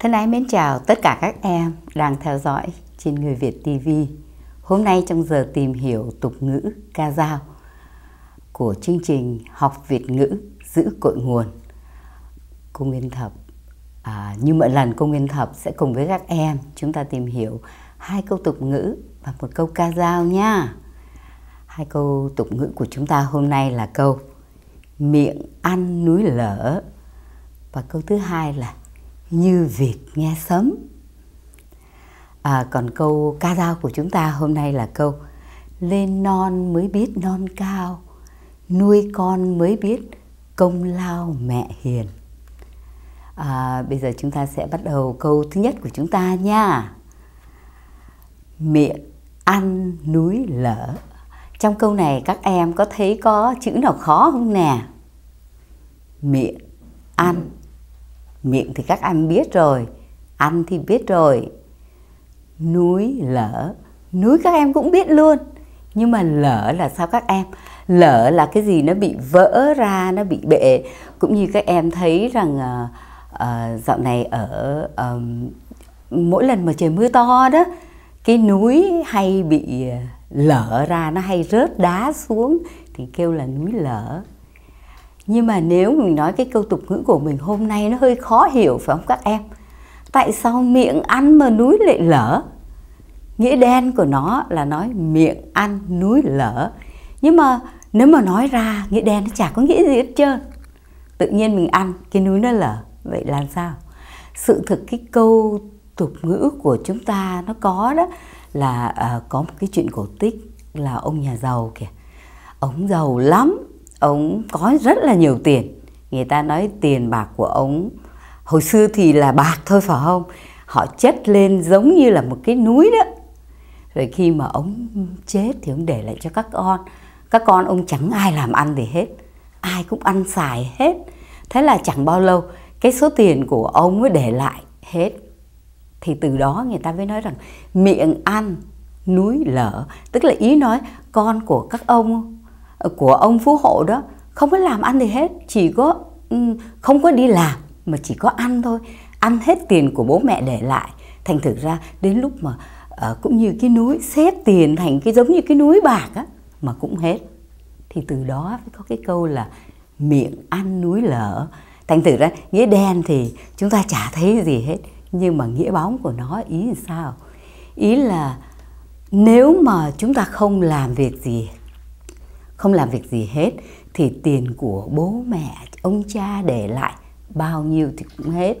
Thân ái mến chào tất cả các em đang theo dõi trên Người Việt TV. Hôm nay trong giờ tìm hiểu tục ngữ ca dao của chương trình Học Việt ngữ giữ cội nguồn. Cô Nguyên Thập, à, như mọi lần cô Nguyên Thập sẽ cùng với các em chúng ta tìm hiểu hai câu tục ngữ và một câu ca dao nha. Hai câu tục ngữ của chúng ta hôm nay là câu miệng ăn núi lở và câu thứ hai là như việc nghe sớm. À, còn câu ca dao của chúng ta hôm nay là câu lên non mới biết non cao, nuôi con mới biết công lao mẹ hiền. À, bây giờ chúng ta sẽ bắt đầu câu thứ nhất của chúng ta nha. Miệng ăn núi lở. Trong câu này các em có thấy có chữ nào khó không nè? Miệng ăn miệng thì các anh biết rồi ăn thì biết rồi núi lở núi các em cũng biết luôn nhưng mà lở là sao các em lở là cái gì nó bị vỡ ra nó bị bệ cũng như các em thấy rằng uh, uh, dạo này ở um, mỗi lần mà trời mưa to đó cái núi hay bị ờ, lở ra nó hay rớt đá xuống thì kêu là núi lở nhưng mà nếu mình nói cái câu tục ngữ của mình hôm nay nó hơi khó hiểu phải không các em tại sao miệng ăn mà núi lại lở nghĩa đen của nó là nói miệng ăn núi lở nhưng mà nếu mà nói ra nghĩa đen nó chả có nghĩa gì hết trơn tự nhiên mình ăn cái núi nó lở vậy làm sao sự thực cái câu tục ngữ của chúng ta nó có đó là à, có một cái chuyện cổ tích là ông nhà giàu kìa ông giàu lắm ông có rất là nhiều tiền người ta nói tiền bạc của ông hồi xưa thì là bạc thôi phải không họ chất lên giống như là một cái núi đó rồi khi mà ông chết thì ông để lại cho các con các con ông chẳng ai làm ăn gì hết ai cũng ăn xài hết thế là chẳng bao lâu cái số tiền của ông mới để lại hết thì từ đó người ta mới nói rằng miệng ăn núi lở tức là ý nói con của các ông của ông phú hộ đó không có làm ăn gì hết chỉ có không có đi làm mà chỉ có ăn thôi ăn hết tiền của bố mẹ để lại thành thực ra đến lúc mà uh, cũng như cái núi xếp tiền thành cái giống như cái núi bạc á mà cũng hết thì từ đó mới có cái câu là miệng ăn núi lở thành thực ra nghĩa đen thì chúng ta chả thấy gì hết nhưng mà nghĩa bóng của nó ý là sao ý là nếu mà chúng ta không làm việc gì không làm việc gì hết thì tiền của bố mẹ ông cha để lại bao nhiêu thì cũng hết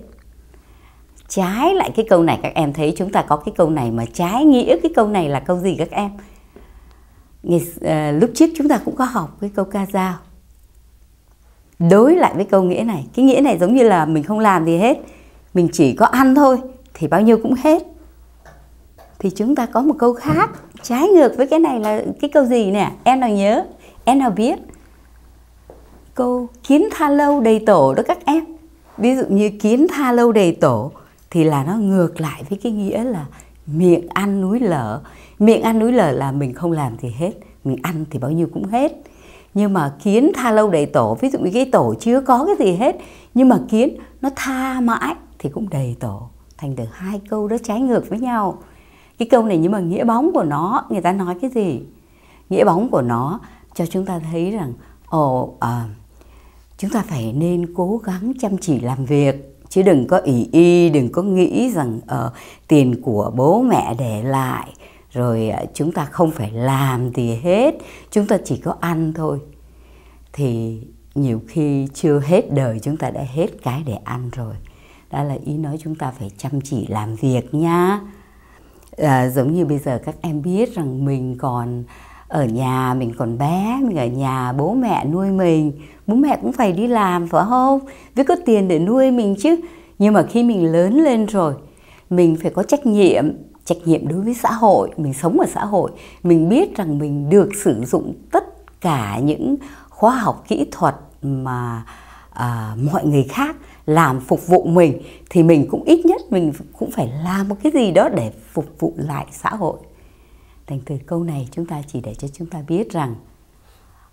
trái lại cái câu này các em thấy chúng ta có cái câu này mà trái nghĩa cái câu này là câu gì các em Ngày, à, lúc trước chúng ta cũng có học cái câu ca dao đối lại với câu nghĩa này cái nghĩa này giống như là mình không làm gì hết mình chỉ có ăn thôi thì bao nhiêu cũng hết thì chúng ta có một câu khác trái ngược với cái này là cái câu gì nè em nào nhớ em nào biết câu kiến tha lâu đầy tổ đó các em ví dụ như kiến tha lâu đầy tổ thì là nó ngược lại với cái nghĩa là miệng ăn núi lở miệng ăn núi lở là mình không làm thì hết mình ăn thì bao nhiêu cũng hết nhưng mà kiến tha lâu đầy tổ ví dụ như cái tổ chưa có cái gì hết nhưng mà kiến nó tha mãi thì cũng đầy tổ thành được hai câu đó trái ngược với nhau cái câu này nhưng mà nghĩa bóng của nó người ta nói cái gì nghĩa bóng của nó cho chúng ta thấy rằng ồ oh, à, chúng ta phải nên cố gắng chăm chỉ làm việc chứ đừng có ỷ y đừng có nghĩ rằng uh, tiền của bố mẹ để lại rồi uh, chúng ta không phải làm gì hết chúng ta chỉ có ăn thôi thì nhiều khi chưa hết đời chúng ta đã hết cái để ăn rồi đó là ý nói chúng ta phải chăm chỉ làm việc nha à, giống như bây giờ các em biết rằng mình còn ở nhà mình còn bé mình ở nhà bố mẹ nuôi mình bố mẹ cũng phải đi làm phải không với có tiền để nuôi mình chứ nhưng mà khi mình lớn lên rồi mình phải có trách nhiệm trách nhiệm đối với xã hội mình sống ở xã hội mình biết rằng mình được sử dụng tất cả những khoa học kỹ thuật mà à, mọi người khác làm phục vụ mình thì mình cũng ít nhất mình cũng phải làm một cái gì đó để phục vụ lại xã hội thành từ câu này chúng ta chỉ để cho chúng ta biết rằng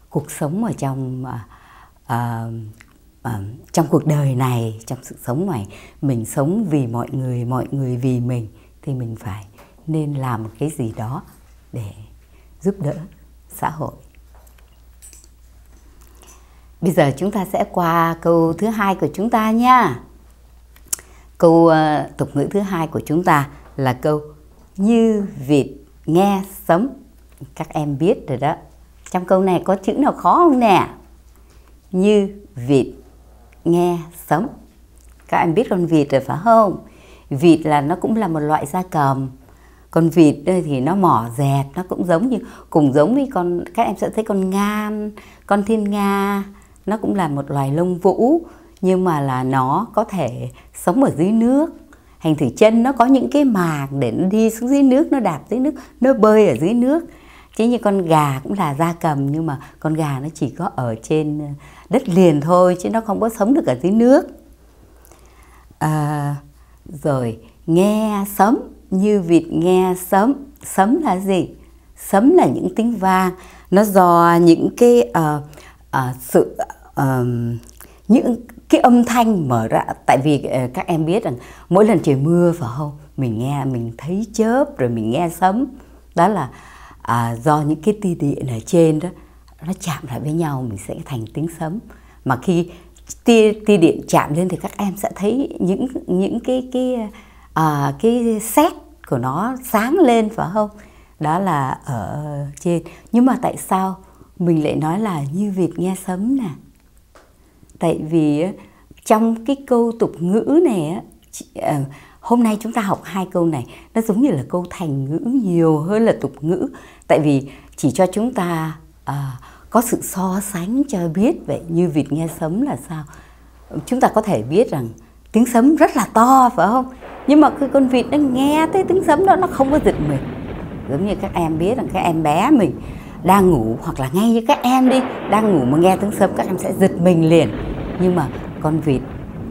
cuộc sống ở trong uh, uh, trong cuộc đời này trong sự sống này mình sống vì mọi người mọi người vì mình thì mình phải nên làm một cái gì đó để giúp đỡ xã hội bây giờ chúng ta sẽ qua câu thứ hai của chúng ta nha câu uh, tục ngữ thứ hai của chúng ta là câu như vịt nghe sống các em biết rồi đó trong câu này có chữ nào khó không nè như vịt nghe sống các em biết con vịt rồi phải không vịt là nó cũng là một loại gia cầm con vịt đây thì nó mỏ dẹp nó cũng giống như cùng giống với con các em sẽ thấy con ngan con thiên nga nó cũng là một loài lông vũ nhưng mà là nó có thể sống ở dưới nước hành thủy chân nó có những cái màng để nó đi xuống dưới nước nó đạp dưới nước nó bơi ở dưới nước chứ như con gà cũng là da cầm nhưng mà con gà nó chỉ có ở trên ờ, đất liền thôi chứ nó không có sống được ở dưới nước à, rồi nghe sấm như vịt nghe sấm sấm là gì sấm là những tiếng vang nó dò những cái uh, uh, sự uh, những cái âm thanh mở ra tại vì ờ, các em biết rằng mỗi lần trời mưa phải không mình nghe mình thấy chớp rồi mình nghe sấm đó là à, do những cái tia điện ở trên đó nó chạm lại với nhau mình sẽ thành tiếng sấm mà khi tia tia điện chạm lên thì các em sẽ thấy những những cái cái à, cái xét của nó sáng lên phải không đó là ở trên nhưng mà tại sao mình lại nói là như việc nghe sấm nè tại vì trong cái câu tục ngữ này ờ, hôm nay chúng ta học hai câu này nó giống như là câu thành ngữ nhiều hơn là tục ngữ tại vì chỉ cho chúng ta à, có sự so sánh cho biết vậy như vịt nghe sấm là sao chúng ta có thể biết rằng tiếng sấm rất là to phải không nhưng mà cái con vịt nó nghe thấy tiếng sấm đó nó không có giật mình giống như các em biết rằng các em bé mình đang ngủ hoặc là ngay như các em đi đang ngủ mà nghe tiếng sấm các em sẽ giật mình liền nhưng mà con vịt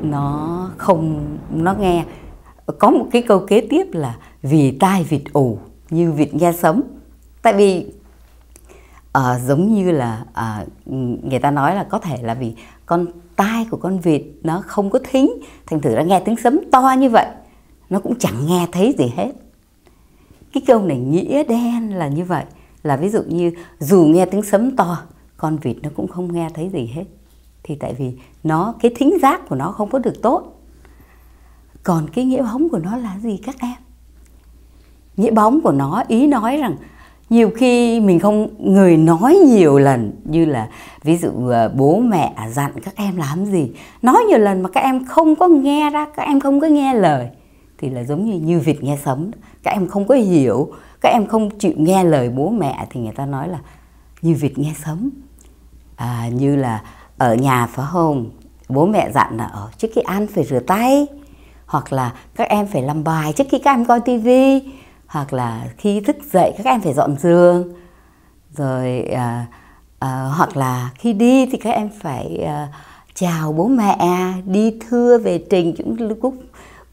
nó không nó nghe có một cái câu kế tiếp là vì tai vịt ù như vịt nghe sấm tại vì uh, giống như là uh, người ta nói là có thể là vì con tai của con vịt nó không có thính thành thử ra nghe tiếng sấm to như vậy nó cũng chẳng nghe thấy gì hết cái câu này nghĩa đen là như vậy là ví dụ như dù nghe tiếng sấm to con vịt nó cũng không nghe thấy gì hết thì tại vì nó cái thính giác của nó không có được tốt còn cái nghĩa bóng của nó là gì các em nghĩa bóng của nó ý nói rằng nhiều khi mình không người nói nhiều lần như là ví dụ à, bố mẹ dặn các em làm gì nói nhiều lần mà các em không có nghe ra các em không có nghe lời thì là giống như như vịt nghe sấm các em không có hiểu các em không chịu nghe lời bố mẹ thì người ta nói là như vịt nghe sấm à, như là ở nhà phải không bố mẹ dặn là ở ờ, trước khi ăn phải rửa tay hoặc là các em phải làm bài trước khi các em coi tivi hoặc là khi thức dậy các em phải dọn giường rồi à, à, hoặc là khi đi thì các em phải à, chào bố mẹ đi thưa về trình những lúc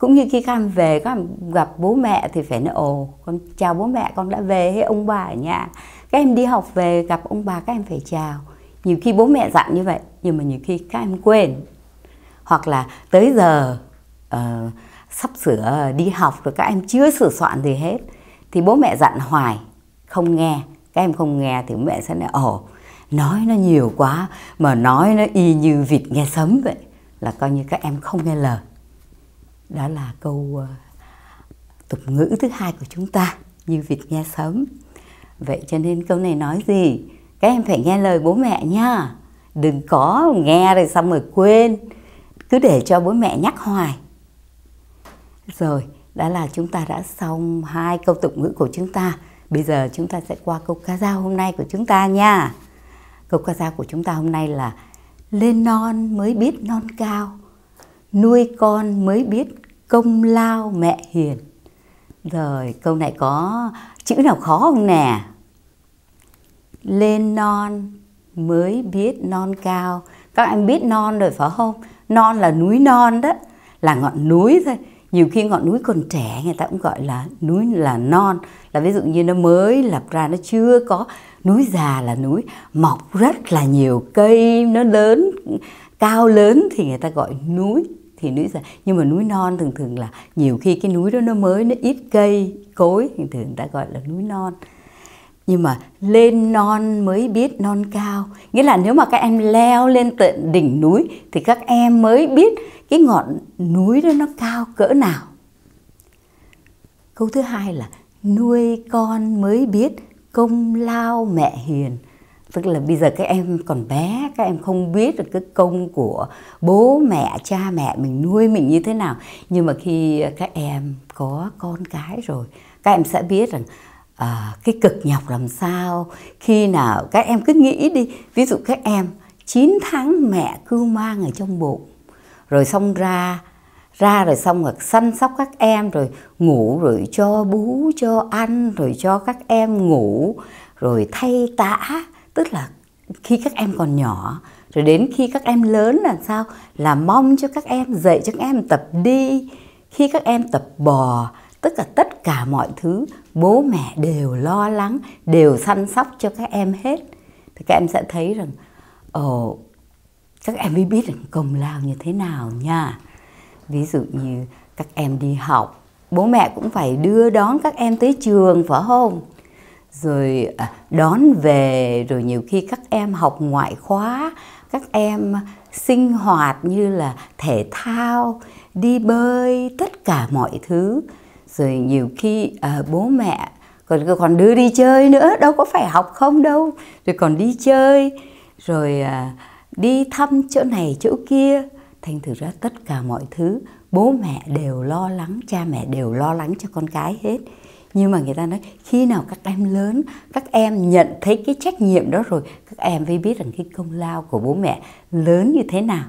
cũng như khi con về các gặp bố mẹ thì phải nói ồ con chào bố mẹ con đã về hay ông bà ở nhà các em đi học về gặp ông bà các em phải chào nhiều khi bố mẹ dặn như vậy nhưng mà nhiều khi các em quên hoặc là tới giờ uh, sắp sửa đi học rồi các em chưa sửa soạn gì hết thì bố mẹ dặn hoài không nghe các em không nghe thì bố mẹ sẽ nói ồ nói nó nhiều quá mà nói nó y như vịt nghe sấm vậy là coi như các em không nghe lời đó là câu ờ, tục ngữ thứ hai của chúng ta như việc nghe sớm vậy cho nên câu này nói gì các em phải nghe lời bố mẹ nha đừng có nghe rồi xong rồi quên cứ để cho bố mẹ nhắc hoài rồi đã là chúng ta đã xong hai câu tục ngữ của chúng ta bây giờ chúng ta sẽ qua câu ca dao hôm nay của chúng ta nha câu ca dao của chúng ta hôm nay là lên non mới biết non cao nuôi con mới biết công lao mẹ hiền rồi câu này có chữ nào khó không nè lên non mới biết non cao các em biết non rồi phải không non là núi non đó là ngọn núi thôi nhiều khi ngọn núi còn trẻ người ta cũng gọi là núi là non là ví dụ như nó mới lập ra nó chưa có núi già là núi mọc rất là nhiều cây nó lớn cao lớn thì người ta gọi núi thì núi già nhưng mà núi non thường thường là nhiều khi cái núi đó nó mới nó ít cây cối thường thường ta gọi là núi non nhưng mà lên non mới biết non cao nghĩa là nếu mà các em leo lên tận đỉnh núi thì các em mới biết cái ngọn núi đó nó cao cỡ nào câu thứ hai là nuôi con mới biết công lao mẹ hiền tức là bây giờ các em còn bé các em không biết được cái công của bố mẹ cha mẹ mình nuôi mình như thế nào nhưng mà khi các em có con cái rồi các em sẽ biết rằng à, cái cực nhọc làm sao khi nào các em cứ nghĩ đi ví dụ các em 9 tháng mẹ cưu mang ở trong bụng rồi xong ra ra rồi xong rồi săn sóc các em rồi ngủ rồi cho bú cho ăn rồi cho các em ngủ rồi thay tã tức là khi các em còn nhỏ rồi đến khi các em lớn là sao là mong cho các em dạy cho các em tập đi khi các em tập bò tất cả tất cả mọi thứ bố mẹ đều lo lắng đều săn sóc cho các em hết thì các em sẽ thấy rằng ồ oh, các em mới biết được công lao như thế nào nha ví dụ như các em đi học bố mẹ cũng phải đưa đón các em tới trường phải không rồi à, đón về rồi nhiều khi các em học ngoại khóa các em sinh hoạt như là thể thao đi bơi tất cả mọi thứ rồi nhiều khi à, bố mẹ còn còn đưa đi chơi nữa đâu có phải học không đâu rồi còn đi chơi rồi à, đi thăm chỗ này chỗ kia thành thử ra tất cả mọi thứ bố mẹ đều lo lắng cha mẹ đều lo lắng cho con cái hết nhưng mà người ta nói khi nào các em lớn các em nhận thấy cái trách nhiệm đó rồi các em mới biết rằng cái công lao của bố mẹ lớn như thế nào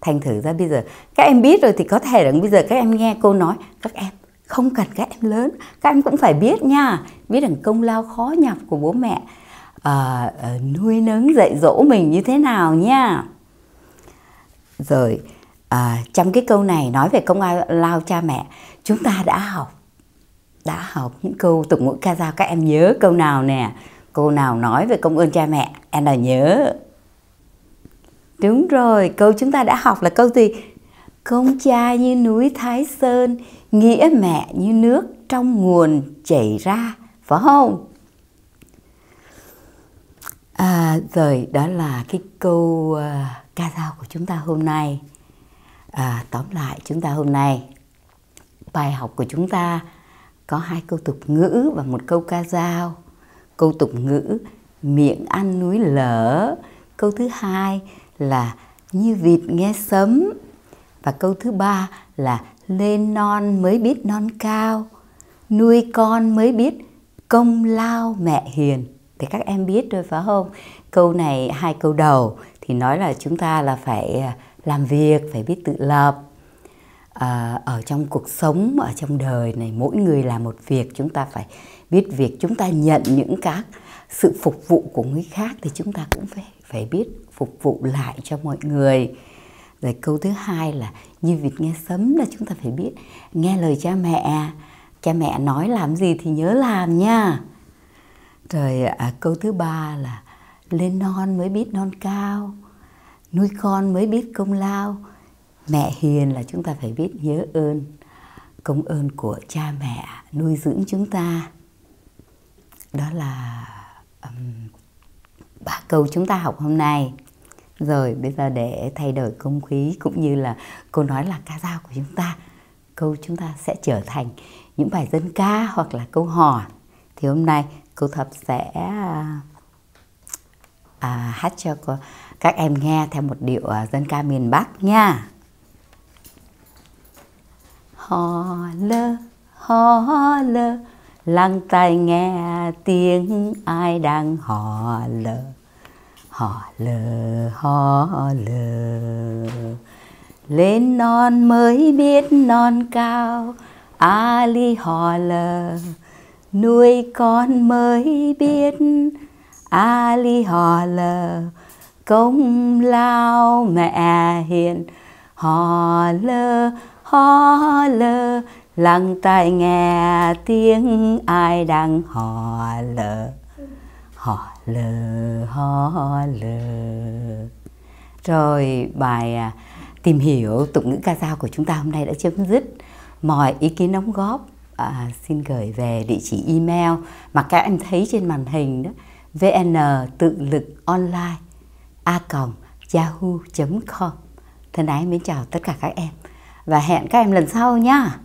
thành thử ra bây giờ các em biết rồi thì có thể rằng bây giờ các em nghe cô nói các em không cần các em lớn các em cũng phải biết nha biết rằng công lao khó nhọc của bố mẹ à, nuôi nấng dạy dỗ mình như thế nào nha rồi à, trong cái câu này nói về công lao cha mẹ chúng ta đã học đã học những câu tục ngữ ca dao các em nhớ câu nào nè câu nào nói về công ơn cha mẹ em là nhớ đúng rồi câu chúng ta đã học là câu gì công cha như núi thái sơn nghĩa mẹ như nước trong nguồn chảy ra phải không à, rồi đó là cái câu uh, ca dao của chúng ta hôm nay à, tóm lại chúng ta hôm nay bài học của chúng ta có hai câu tục ngữ và một câu ca dao câu tục ngữ miệng ăn núi lở câu thứ hai là như vịt nghe sấm và câu thứ ba là lên non mới biết non cao nuôi con mới biết công lao mẹ hiền thì các em biết rồi phải không câu này hai câu đầu thì nói là chúng ta là phải à, làm việc phải biết tự lập à, ở trong cuộc sống ở trong đời này mỗi người làm một việc chúng ta phải biết việc chúng ta nhận những các sự phục vụ của người khác thì chúng ta cũng phải phải biết phục vụ lại cho mọi người rồi câu thứ hai là như việc nghe sấm là chúng ta phải biết nghe lời cha mẹ cha mẹ nói làm gì thì nhớ làm nha rồi à, câu thứ ba là lên non mới biết non cao nuôi con mới biết công lao mẹ hiền là chúng ta phải biết nhớ ơn công ơn của cha mẹ nuôi dưỡng chúng ta đó là um, ba câu chúng ta học hôm nay rồi bây giờ để thay đổi công khí cũng như là câu nói là ca dao của chúng ta câu chúng ta sẽ trở thành những bài dân ca hoặc là câu hò thì hôm nay cô thập sẽ à, hát cho các em nghe theo một điệu à, dân ca miền bắc nha hò lơ hò lơ lắng tai nghe tiếng ai đang hò lơ hò lơ hò lơ lên non mới biết non cao Ali hò lơ nuôi con mới biết Ali hò lơ công lao mẹ hiền hò lơ ho lơ lặng tai nghe tiếng ai đang hò lơ hò lơ hò lơ rồi bài à, tìm hiểu tục ngữ ca dao của chúng ta hôm nay đã chấm dứt mọi ý kiến đóng góp à, xin gửi về địa chỉ email mà các em thấy trên màn hình đó vn tự lực online a yahoo com thân ái mến chào tất cả các em và hẹn các em lần sau nha.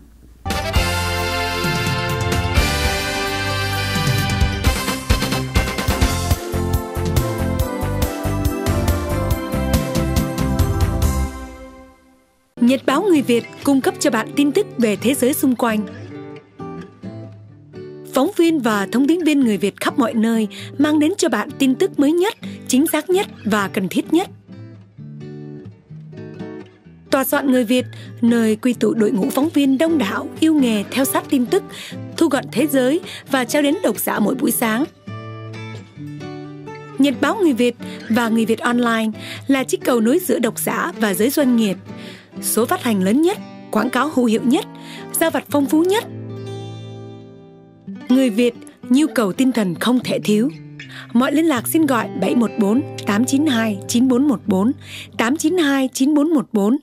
Nhật báo người Việt cung cấp cho bạn tin tức về thế giới xung quanh. Phóng viên và thông tin viên người Việt khắp mọi nơi mang đến cho bạn tin tức mới nhất, chính xác nhất và cần thiết nhất Tòa soạn người Việt, nơi quy tụ đội ngũ phóng viên đông đảo, yêu nghề theo sát tin tức, thu gọn thế giới và trao đến độc giả mỗi buổi sáng. Nhật báo Người Việt và Người Việt Online là chiếc cầu nối giữa độc giả và giới doanh nghiệp. Số phát hành lớn nhất, quảng cáo hữu hiệu nhất, giao vặt phong phú nhất. Người Việt, nhu cầu tinh thần không thể thiếu. Mọi liên lạc xin gọi 714 892 9414, 892 9414.